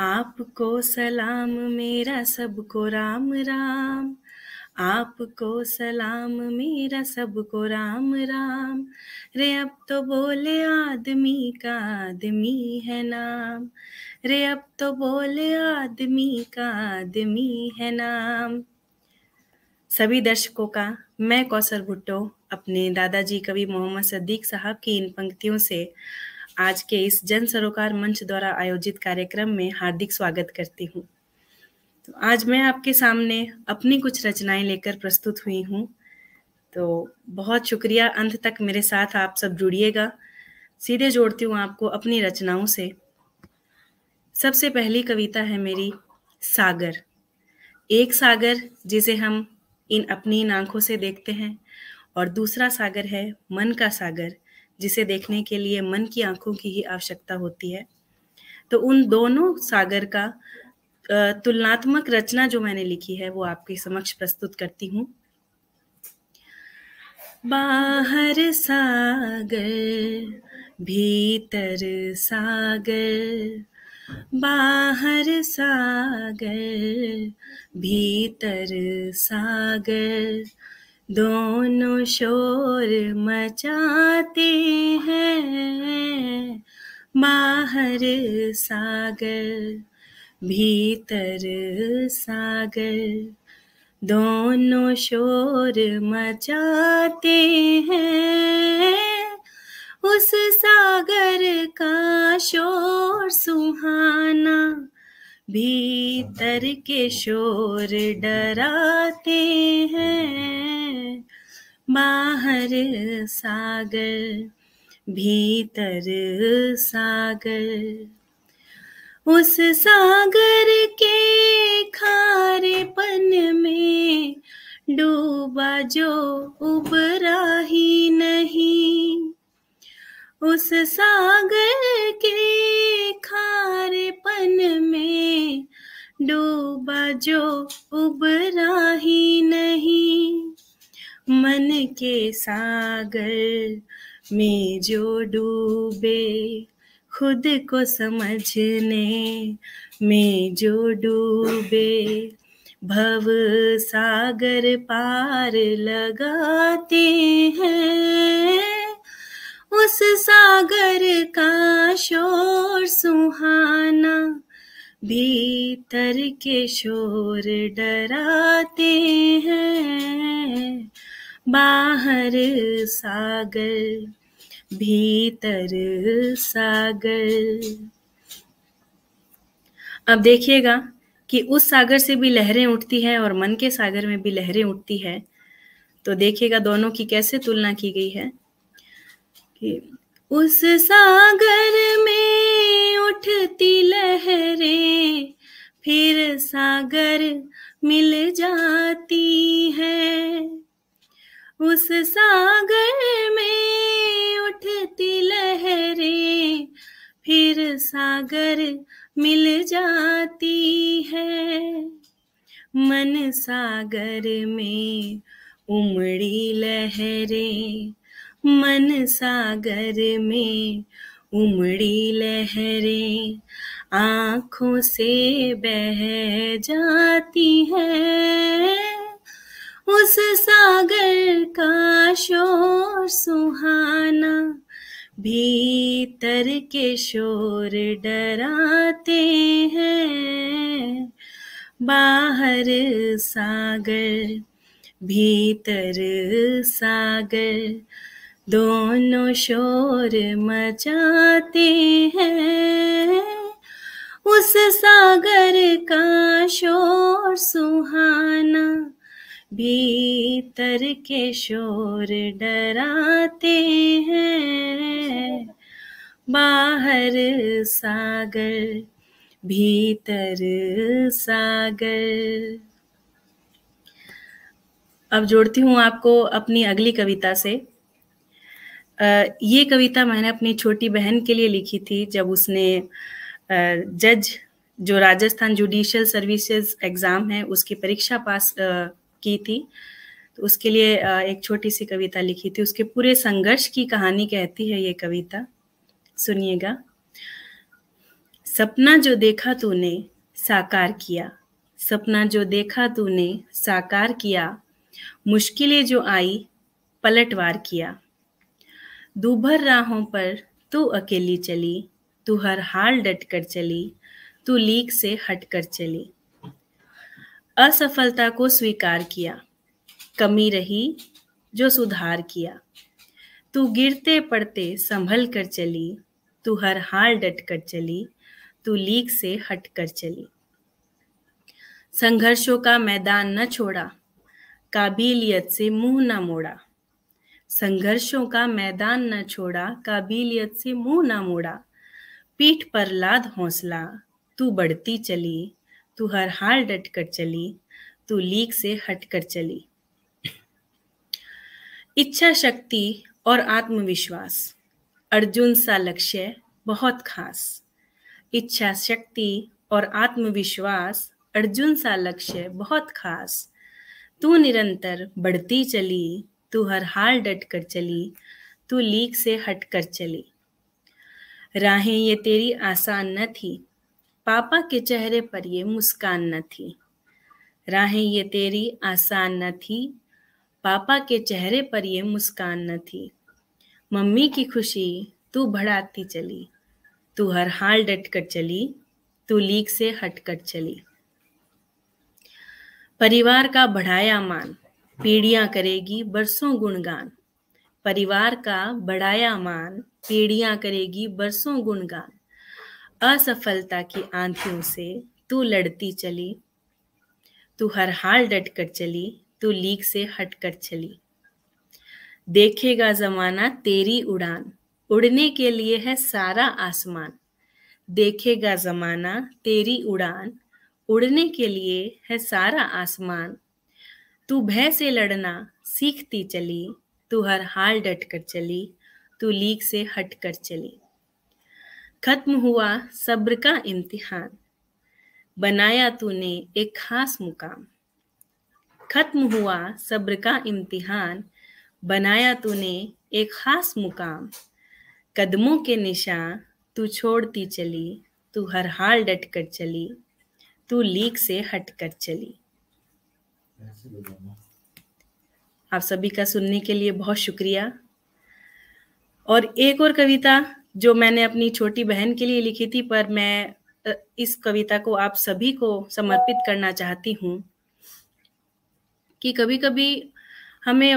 आपको सलाम मेरा सबको राम राम आपको सलाम मेरा सबको राम राम रे अब तो बोले आदमी का आदमी है नाम रे अब तो बोले आदमी का आदमी है नाम सभी दर्शकों का मैं कौसर भुट्टो अपने दादाजी कवि मोहम्मद सद्दीक साहब की इन पंक्तियों से आज के इस जन सरोकार मंच द्वारा आयोजित कार्यक्रम में हार्दिक स्वागत करती हूँ तो आज मैं आपके सामने अपनी कुछ रचनाएं लेकर प्रस्तुत हुई हूँ तो बहुत शुक्रिया अंत तक मेरे साथ आप सब जुड़िएगा सीधे जोड़ती हूँ आपको अपनी रचनाओं से सबसे पहली कविता है मेरी सागर एक सागर जिसे हम इन अपनी इन आंखों से देखते हैं और दूसरा सागर है मन का सागर जिसे देखने के लिए मन की आंखों की ही आवश्यकता होती है तो उन दोनों सागर का तुलनात्मक रचना जो मैंने लिखी है वो आपके समक्ष प्रस्तुत करती हूँ बाहर सागर भीतर सागर बाहर सागर भीतर सागर दोनों शोर मचाते हैं बाहर सागर भीतर सागर दोनों शोर मचाते हैं उस सागर का शोर सुहाना भीतर के शोर डराते हैं बाहर सागर भीतर सागर उस सागर के खारेपन में डूबा जो उबरा ही नहीं उस सागर के खारेपन में डूबा जो उबरा ही नहीं मन के सागर में जो डूबे खुद को समझने में जो डूबे भव सागर पार लगाते हैं उस सागर का शोर सुहाना भीतर के शोर डराते हैं बाहर सागर भीतर सागर अब देखिएगा कि उस सागर से भी लहरें उठती है और मन के सागर में भी लहरें उठती है तो देखिएगा दोनों की कैसे तुलना की गई है उस सागर में उठती लहरें फिर सागर मिल जाती है उस सागर में उठती लहरें फिर सागर मिल जाती है मन सागर में उमड़ी लहरें मन सागर में उमड़ी लहरें आंखों से बह जाती है उस सागर का शोर सुहाना भीतर के शोर डराते हैं बाहर सागर भीतर सागर दोनों शोर मचाते हैं उस सागर का शोर सुहाना भीतर के शोर डराते हैं बाहर सागर भीतर सागर अब जोड़ती हूँ आपको अपनी अगली कविता से ये कविता मैंने अपनी छोटी बहन के लिए लिखी थी जब उसने जज जो राजस्थान जुडिशियल सर्विसेज एग्ज़ाम है उसकी परीक्षा पास की थी तो उसके लिए एक छोटी सी कविता लिखी थी उसके पूरे संघर्ष की कहानी कहती है ये कविता सुनिएगा सपना जो देखा तूने साकार किया सपना जो देखा तूने साकार किया मुश्किलें जो आई पलटवार किया दूभर राहों पर तू अकेली चली तू हर हाल डट कर चली तू लीक से हट कर चली असफलता को स्वीकार किया कमी रही जो सुधार किया तू गिरते पड़ते संभल कर चली तू हर हाल डट कर चली तू लीक से हट कर चली संघर्षों का मैदान न छोड़ा काबिलियत से मुंह न मोड़ा संघर्षों का मैदान न छोड़ा काबिलियत से मुंह ना मोड़ा पीठ पर लाद हौसला तू बढ़ती चली तू हर हाल डट कर चली तू लीक से हट कर चली इच्छा शक्ति और आत्मविश्वास अर्जुन सा लक्ष्य बहुत खास इच्छा शक्ति और आत्मविश्वास अर्जुन सा लक्ष्य बहुत खास तू निरंतर बढ़ती चली तू हर हाल डट कर चली तू लीक से हट कर चली राहें ये तेरी आसान न थी पापा के चेहरे पर ये मुस्कान न थी राहें ये तेरी आसान न थी पापा के चेहरे पर ये मुस्कान न थी मम्मी की खुशी तू बढ़ाती चली तू हर हाल डट कर चली तू लीक से हट कर चली परिवार का बढ़ाया मान पीढ़ियां करेगी बरसों गुणगान परिवार का बढ़ाया मान पीढ़ियां करेगी बरसों गुणगान असफलता की आंधियों से तू लड़ती चली तू हर हाल डट कर चली तू लीक से हट कर चली देखेगा जमाना तेरी उड़ान उड़ने के लिए है सारा आसमान देखेगा जमाना तेरी उड़ान उड़ने के लिए है सारा आसमान तू भय से लड़ना सीखती चली तू हर हाल डट कर चली तू लीक से हट कर चली खत्म हुआ सब्र का इम्तिहान बनाया तूने एक खास मुकाम खत्म हुआ सब्र का इम्तिहान बनाया तूने एक खास मुकाम कदमों के निशान तू छोड़ती चली तू हर हाल डट कर चली तू लीक से हट कर चली आप सभी का सुनने के लिए बहुत शुक्रिया और एक और कविता जो मैंने अपनी छोटी बहन के लिए लिखी थी पर मैं इस कविता को आप सभी को समर्पित करना चाहती हूँ कि कभी कभी हमें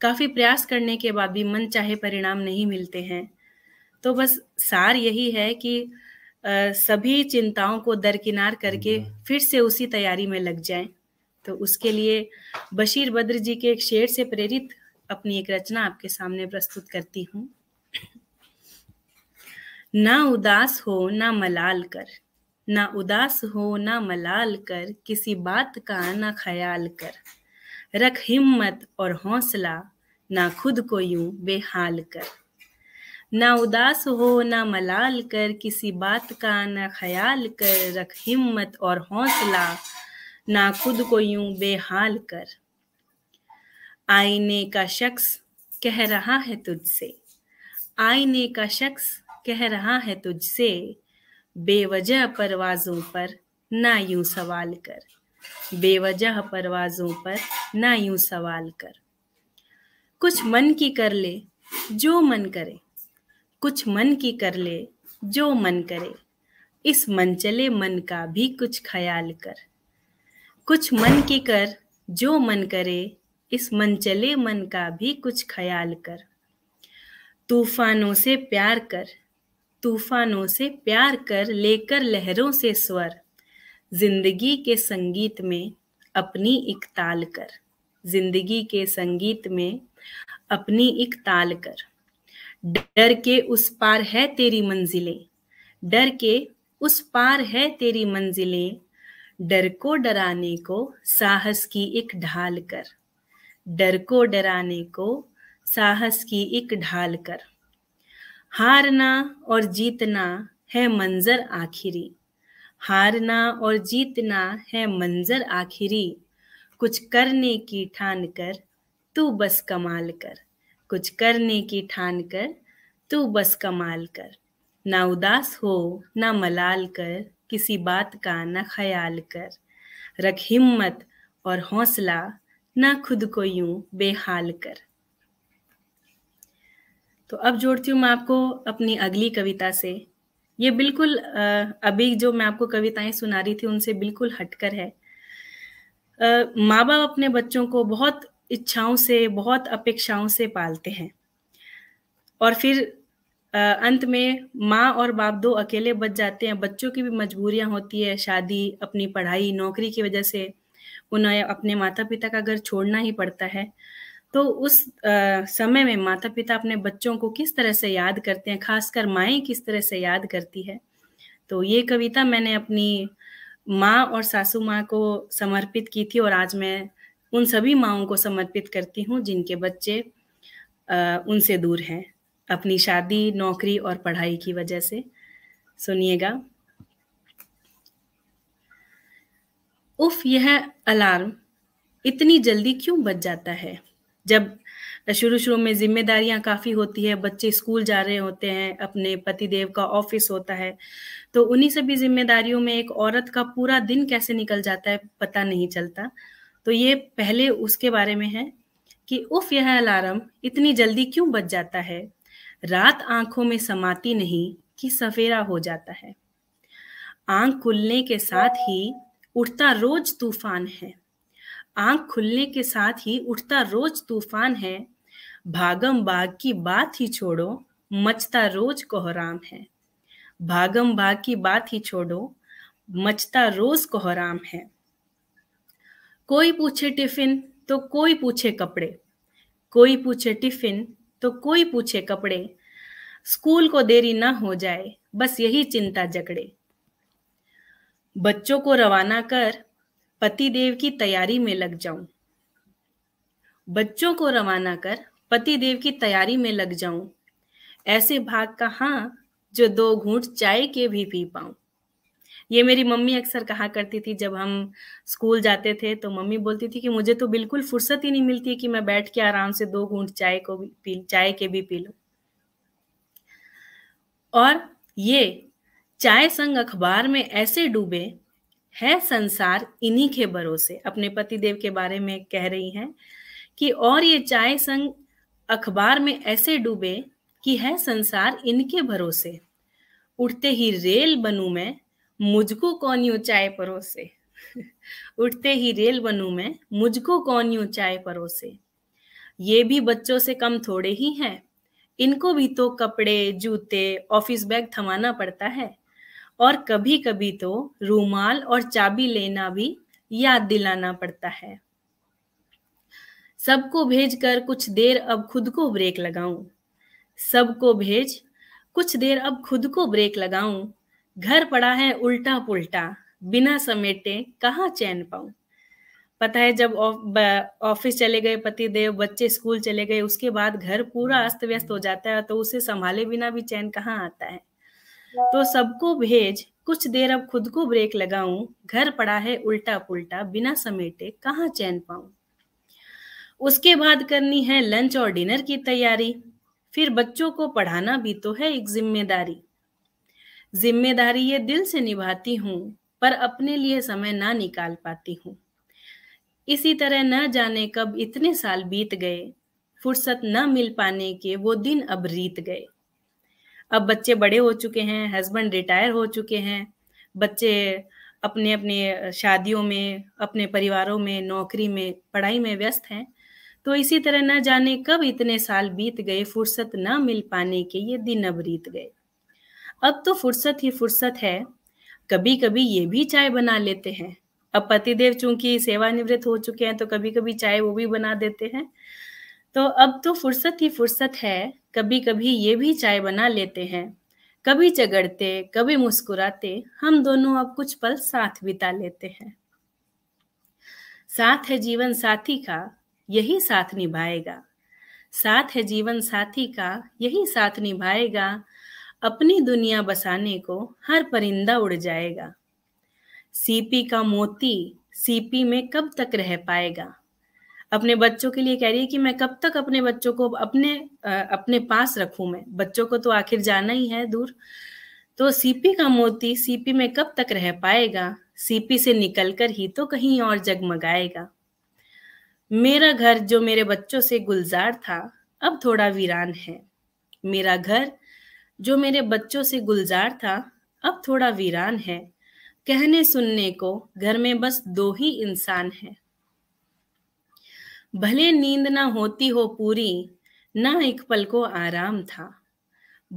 काफ़ी प्रयास करने के बाद भी मन चाहे परिणाम नहीं मिलते हैं तो बस सार यही है कि आ, सभी चिंताओं को दरकिनार करके फिर से उसी तैयारी में लग जाएं तो उसके लिए बशीर बद्र जी के एक शेर से प्रेरित अपनी एक रचना आपके सामने प्रस्तुत करती हूँ ना उदास हो ना मलाल कर ना उदास हो ना मलाल कर किसी बात का ना ख्याल कर रख हिम्मत और हौसला ना खुद को यूं बेहाल कर ना उदास हो ना मलाल कर किसी बात का ना ख्याल कर रख हिम्मत और हौसला ना खुद को यूं बेहाल कर आईने का शख्स कह रहा है तुझसे आईने का शख्स कह रहा है तुझसे बेवजह परवाजों पर ना यूं सवाल कर बेवजह परवाजों पर ना यूं सवाल कर कुछ मन की कर ले जो मन करे कुछ मन की कर ले जो मन करे इस मन चले मन का भी कुछ ख्याल कर कुछ मन की कर जो मन करे इस मन चले मन का भी कुछ ख्याल कर तूफानों से प्यार कर तूफानों से प्यार कर लेकर लहरों से स्वर जिंदगी के संगीत में अपनी एक ताल कर जिंदगी के संगीत में अपनी एक ताल कर डर के उस पार है तेरी मंजिलें डर के उस पार है तेरी मंजिलें डर को डराने को साहस की एक ढाल कर डर को डराने को साहस की एक ढाल कर हारना और जीतना है मंजर आखिरी हारना और जीतना है मंजर आखिरी कुछ करने की ठान कर तू बस कमाल कर कुछ करने की ठान कर तू बस कमाल कर ना उदास हो ना मलाल कर किसी बात का न ख्याल कर रख हिम्मत और हौसला ना खुद को यूं बेहाल कर तो अब जोड़ती हूँ मैं आपको अपनी अगली कविता से ये बिल्कुल अभी जो मैं आपको कविताएं सुना रही थी उनसे बिल्कुल हटकर है माँ बाप अपने बच्चों को बहुत इच्छाओं से बहुत अपेक्षाओं से पालते हैं और फिर अंत में माँ और बाप दो अकेले बच जाते हैं बच्चों की भी मजबूरियां होती है शादी अपनी पढ़ाई नौकरी की वजह से उन्हें अपने माता पिता का घर छोड़ना ही पड़ता है तो उस आ, समय में माता पिता अपने बच्चों को किस तरह से याद करते हैं खासकर माएँ किस तरह से याद करती है तो ये कविता मैंने अपनी माँ और सासू माँ को समर्पित की थी और आज मैं उन सभी माओं को समर्पित करती हूँ जिनके बच्चे आ, उनसे दूर हैं अपनी शादी नौकरी और पढ़ाई की वजह से सुनिएगा उफ यह अलार्म इतनी जल्दी क्यों बच जाता है जब शुरू शुरू में जिम्मेदारियां काफ़ी होती है बच्चे स्कूल जा रहे होते हैं अपने पति देव का ऑफिस होता है तो उन्हीं सभी जिम्मेदारियों में एक औरत का पूरा दिन कैसे निकल जाता है पता नहीं चलता तो ये पहले उसके बारे में है कि उफ यह अलार्म इतनी जल्दी क्यों बच जाता है रात आंखों में समाती नहीं कि सवेरा हो जाता है आंख खुलने के साथ ही उठता रोज तूफान है आंख खुलने के साथ ही उठता रोज तूफान है भागम बाग की बात ही छोड़ो मचता रोज कोहराम है भागम बाग की बात ही छोड़ो मचता रोज कोहराम है कोई पूछे टिफिन तो कोई पूछे कपड़े कोई पूछे टिफिन तो कोई पूछे कपड़े स्कूल को देरी ना हो जाए बस यही चिंता जकड़े बच्चों को रवाना कर पति देव की तैयारी में लग जाऊं बच्चों को रवाना कर पति देव की तैयारी में लग जाऊं ऐसे भाग कहा जो दो घूट चाय के भी पी पाऊं ये मेरी मम्मी अक्सर कहा करती थी जब हम स्कूल जाते थे तो मम्मी बोलती थी कि मुझे तो बिल्कुल फुर्सत ही नहीं मिलती कि मैं बैठ के आराम से दो घूंट चाय को भी पी चाय के भी पी लू और ये चाय संग अखबार में ऐसे डूबे है संसार इन्हीं के भरोसे अपने पति देव के बारे में कह रही हैं कि और ये चाय संग अखबार में ऐसे डूबे कि है संसार इनके भरोसे उठते ही रेल बनू मैं मुझको कौन यू चाय परोसे उठते ही रेल बनू मैं मुझको कौन यू चाय परोसे ये भी बच्चों से कम थोड़े ही हैं इनको भी तो कपड़े जूते ऑफिस बैग थमाना पड़ता है और कभी कभी तो रूमाल और चाबी लेना भी याद दिलाना पड़ता है सबको भेज कर कुछ देर अब खुद को ब्रेक लगाऊं सबको भेज कुछ देर अब खुद को ब्रेक लगाऊं घर पड़ा है उल्टा पुल्टा बिना समेटे कहा चैन पाऊं पता है जब ऑफिस चले गए पति देव बच्चे स्कूल चले गए उसके बाद घर पूरा अस्त व्यस्त हो जाता है तो उसे संभाले बिना भी चैन कहाँ आता है तो सबको भेज कुछ देर अब खुद को ब्रेक लगाऊं घर पड़ा है उल्टा पुल्टा बिना समेटे कहाँ चैन पाऊं उसके बाद करनी है लंच और डिनर की तैयारी फिर बच्चों को पढ़ाना भी तो है एक जिम्मेदारी जिम्मेदारी ये दिल से निभाती हूँ पर अपने लिए समय ना निकाल पाती हूँ इसी तरह न जाने कब इतने साल बीत गए फुर्सत न मिल पाने के वो दिन अब रीत गए अब बच्चे बड़े हो चुके हैं हस्बैंड रिटायर हो चुके हैं बच्चे अपने अपने शादियों में अपने परिवारों में नौकरी में पढ़ाई में व्यस्त हैं तो इसी तरह न जाने कब इतने साल बीत गए फुर्सत न मिल पाने के ये दिन अब रीत गए अब तो फुर्सत ही फुर्सत है कभी कभी ये भी चाय बना लेते हैं अब पतिदेव चूंकि सेवानिवृत्त हो चुके हैं तो कभी कभी चाय वो भी बना देते हैं तो अब तो फुर्सत ही फुर्सत है कभी कभी ये भी चाय बना लेते हैं कभी झगड़ते कभी मुस्कुराते हम दोनों अब कुछ पल साथ बिता लेते हैं साथ है जीवन साथी का यही साथ निभाएगा साथ है जीवन साथी का यही साथ निभाएगा अपनी दुनिया बसाने को हर परिंदा उड़ जाएगा सीपी का मोती सीपी में कब तक रह पाएगा अपने बच्चों के लिए कह रही है कि मैं कब तक अपने बच्चों को अपने अपने पास रखूं मैं बच्चों को तो आखिर जाना ही है दूर तो सीपी का मोती सीपी में कब तक रह पाएगा सीपी से निकलकर ही तो कहीं और जगमगाएगा मेरा घर जो मेरे बच्चों से गुलजार था अब थोड़ा वीरान है मेरा घर जो मेरे बच्चों से गुलजार था अब थोड़ा वीरान है कहने सुनने को घर में बस दो ही इंसान हैं भले नींद ना होती हो पूरी ना एक पल को आराम था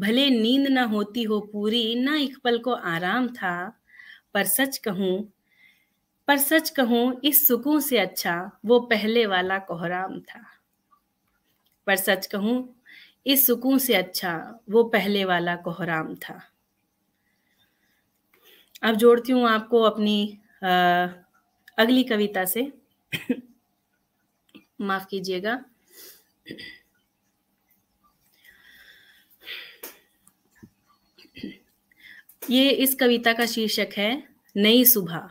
भले नींद ना होती हो पूरी ना एक पल को आराम था पर सच कहूं पर सच कहूं इस सुकून से अच्छा वो पहले वाला कोहराम था पर सच कहूं इस सुकून से अच्छा वो पहले वाला कोहराम था अब जोड़ती हूँ आपको अपनी आ, अगली कविता से माफ कीजिएगा ये इस कविता का शीर्षक है नई सुबह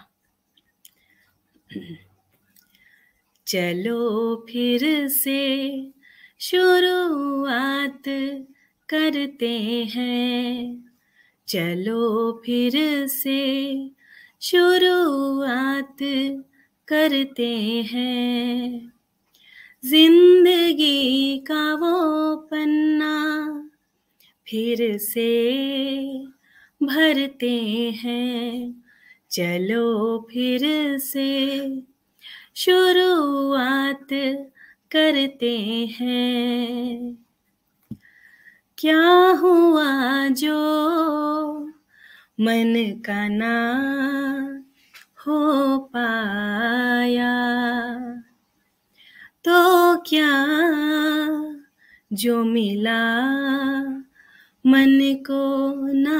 चलो फिर से शुरुआत करते हैं चलो फिर से शुरुआत करते हैं जिंदगी का वो पन्ना फिर से भरते हैं चलो फिर से शुरुआत करते हैं क्या हुआ जो मन का ना हो पाया तो क्या जो मिला मन को ना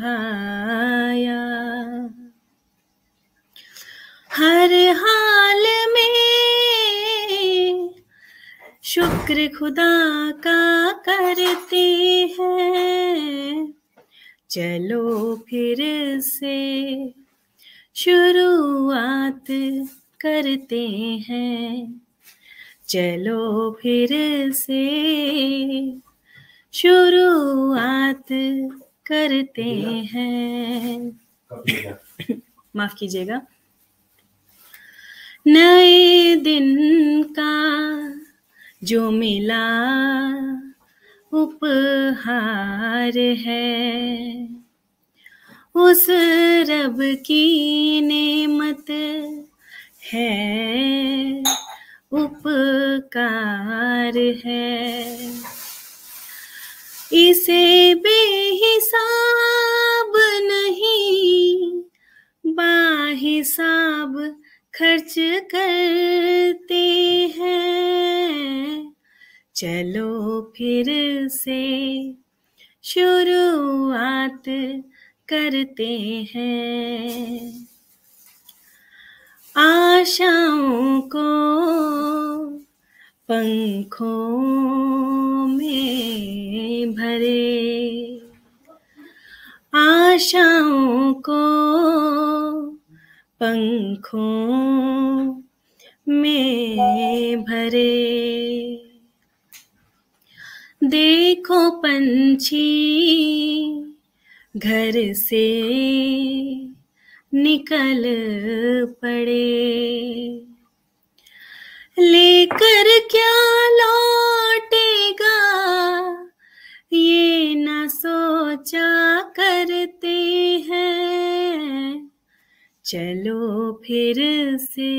भाया हर हाल में शुक्र खुदा का करते हैं चलो फिर से शुरुआत करते हैं चलो फिर से शुरुआत करते हैं माफ कीजिएगा नए दिन का जो मिला उपहार है उस रब की नेमत है उपकार है इसे बेहिसाब नहीं बाहिसाब खर्च करते हैं चलो फिर से शुरुआत करते हैं आशाओं को पंखों में भरे आशाओं को पंखों में भरे देखो पंछी घर से निकल पड़े लेकर क्या लौटेगा ये न सोचा करते हैं चलो फिर से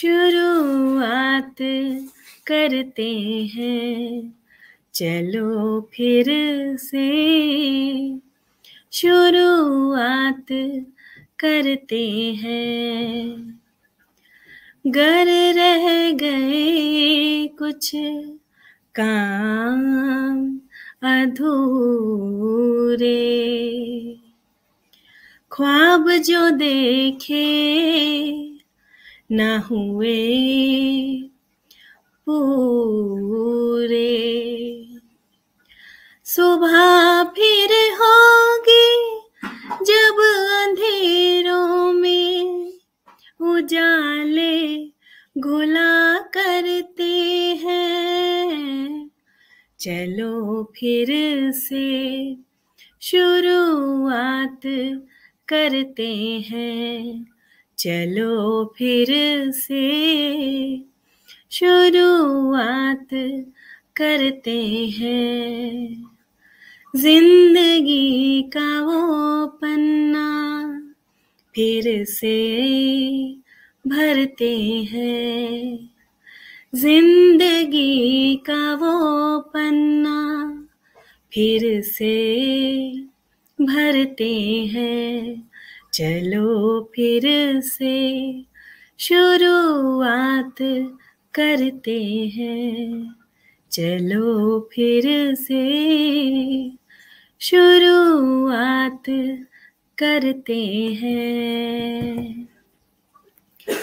शुरुआत करते हैं चलो फिर से शुरुआत करते हैं घर रह गए कुछ काम अधूरे ख्वाब जो देखे ना हुए पूरे सुबह फिर होगी जब अंधेरों में उजाले घुला करते हैं चलो फिर से शुरुआत करते हैं चलो फिर से शुरुआत करते हैं जिंदगी का वो पन्ना फिर से भरते हैं जिंदगी का वो पन्ना फिर से भरते हैं चलो फिर से शुरुआत करते हैं चलो फिर से शुरुआत करते हैं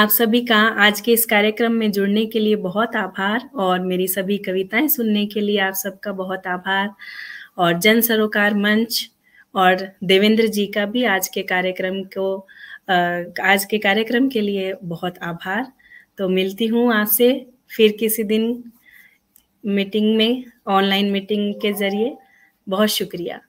आप सभी का आज के इस कार्यक्रम में जुड़ने के लिए बहुत आभार और मेरी सभी कविताएं सुनने के लिए आप सबका बहुत आभार और जन सरोकार मंच और देवेंद्र जी का भी आज के कार्यक्रम को आज के कार्यक्रम के लिए बहुत आभार तो मिलती हूँ आपसे फिर किसी दिन मीटिंग में ऑनलाइन मीटिंग के ज़रिए बहुत शुक्रिया